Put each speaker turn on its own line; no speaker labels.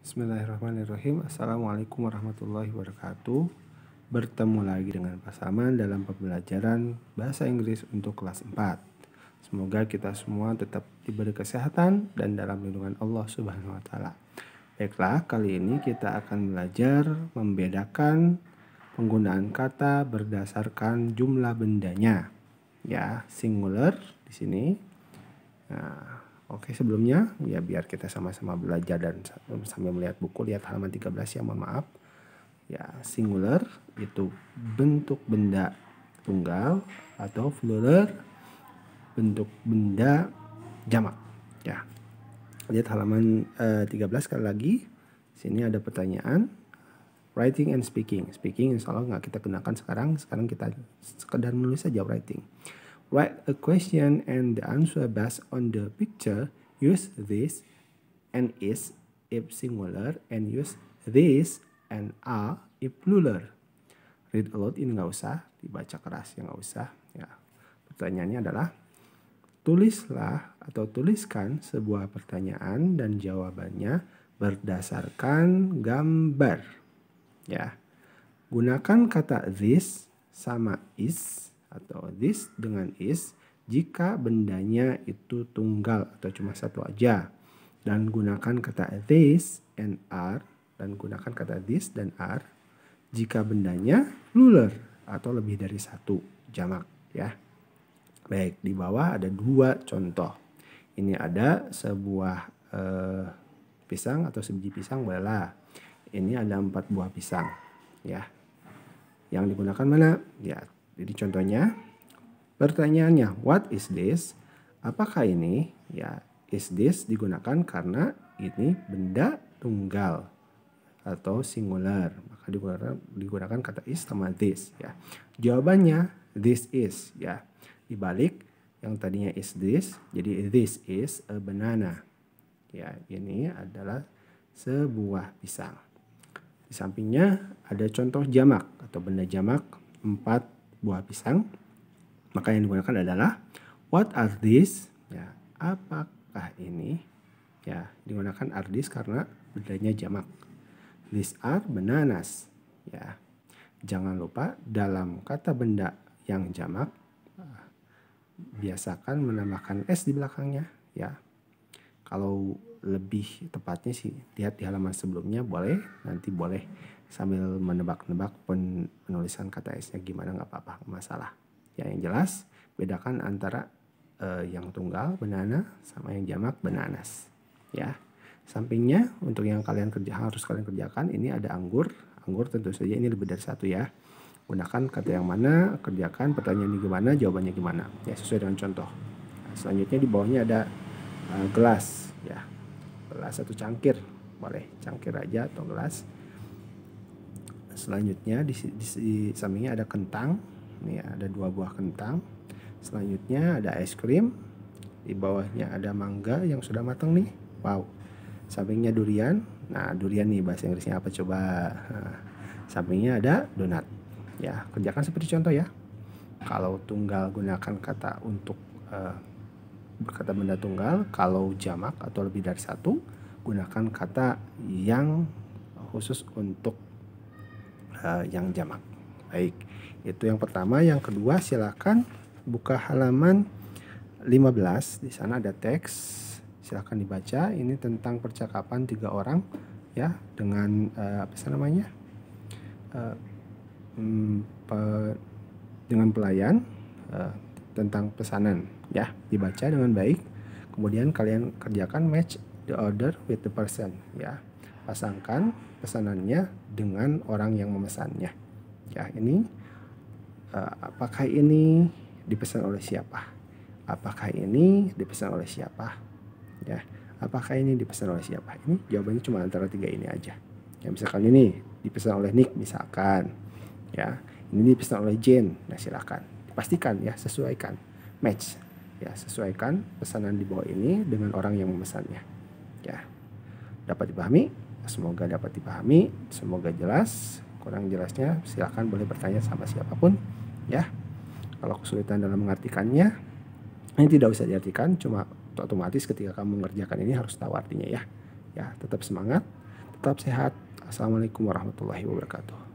Bismillahirrahmanirrahim. Assalamualaikum warahmatullahi wabarakatuh. Bertemu lagi dengan Pak Salman dalam pembelajaran Bahasa Inggris untuk kelas 4. Semoga kita semua tetap diberi kesehatan dan dalam lindungan Allah Subhanahu wa taala. Baiklah, kali ini kita akan belajar membedakan penggunaan kata berdasarkan jumlah bendanya. Ya, singular di sini. Nah, Oke, sebelumnya ya biar kita sama-sama belajar dan sambil melihat buku lihat halaman 13 ya, mohon maaf. Ya, singular itu bentuk benda tunggal atau plural bentuk benda jamak. Ya. Lihat halaman uh, eh, 13 sekali lagi. Sini ada pertanyaan writing and speaking. Speaking insyaallah nggak kita gunakan sekarang. Sekarang kita sekedar menulis saja writing. Write a question and the answer based on the picture. Use this and is if singular and use this and are if plural. Read aloud ini nggak usah, dibaca keras ya nggak usah. Ya. Pertanyaannya adalah, tulislah atau tuliskan sebuah pertanyaan dan jawabannya berdasarkan gambar. Ya. Gunakan kata this sama is atau this dengan is jika bendanya itu tunggal atau cuma satu aja. Dan gunakan kata this and are dan gunakan kata this dan are jika bendanya ruler atau lebih dari satu jamak ya. Baik, di bawah ada dua contoh. Ini ada sebuah eh, pisang atau sebiji pisang wala Ini ada empat buah pisang ya. Yang digunakan mana? Ya, jadi contohnya pertanyaannya what is this? Apakah ini? Ya, is this digunakan karena ini benda tunggal atau singular. Maka digunakan, digunakan kata is sama this ya. Jawabannya this is ya. Dibalik yang tadinya is this jadi this is a banana. Ya, ini adalah sebuah pisang. Di sampingnya ada contoh jamak atau benda jamak 4 buah pisang. Maka yang digunakan adalah what are these? Ya, apakah ini? Ya, digunakan are these karena bedanya jamak. These are bananas. Ya. Jangan lupa dalam kata benda yang jamak biasakan menambahkan s di belakangnya, ya kalau lebih tepatnya sih lihat di halaman sebelumnya boleh nanti boleh sambil menebak-nebak penulisan kata S-nya gimana nggak apa-apa masalah ya yang jelas bedakan antara uh, yang tunggal benana sama yang jamak benanas ya sampingnya untuk yang kalian kerja harus kalian kerjakan ini ada anggur anggur tentu saja ini lebih dari satu ya gunakan kata yang mana kerjakan pertanyaan ini gimana jawabannya gimana ya sesuai dengan contoh selanjutnya di bawahnya ada uh, gelas ya gelas satu cangkir boleh cangkir aja atau gelas selanjutnya di, di, di sampingnya ada kentang ini ada dua buah kentang selanjutnya ada es krim di bawahnya ada mangga yang sudah matang nih wow sampingnya durian nah durian nih bahasa Inggrisnya apa coba nah, sampingnya ada donat ya kerjakan seperti contoh ya kalau tunggal gunakan kata untuk uh, berkata benda tunggal. Kalau jamak atau lebih dari satu, gunakan kata yang khusus untuk uh, yang jamak. Baik, itu yang pertama. Yang kedua, silakan buka halaman 15. Di sana ada teks. Silakan dibaca. Ini tentang percakapan tiga orang ya dengan uh, apa sih namanya? Uh, um, pe dengan pelayan. Uh, tentang pesanan ya dibaca dengan baik kemudian kalian kerjakan match the order with the person ya pasangkan pesanannya dengan orang yang memesannya ya ini uh, apakah ini dipesan oleh siapa apakah ini dipesan oleh siapa ya apakah ini dipesan oleh siapa ini jawabannya cuma antara tiga ini aja ya misalkan ini dipesan oleh Nick misalkan ya ini dipesan oleh Jane nah silakan pastikan ya sesuaikan match ya sesuaikan pesanan di bawah ini dengan orang yang memesannya ya dapat dipahami semoga dapat dipahami semoga jelas kurang jelasnya silahkan boleh bertanya sama siapapun ya kalau kesulitan dalam mengartikannya ini tidak usah diartikan cuma otomatis ketika kamu mengerjakan ini harus tahu artinya ya ya tetap semangat tetap sehat assalamualaikum warahmatullahi wabarakatuh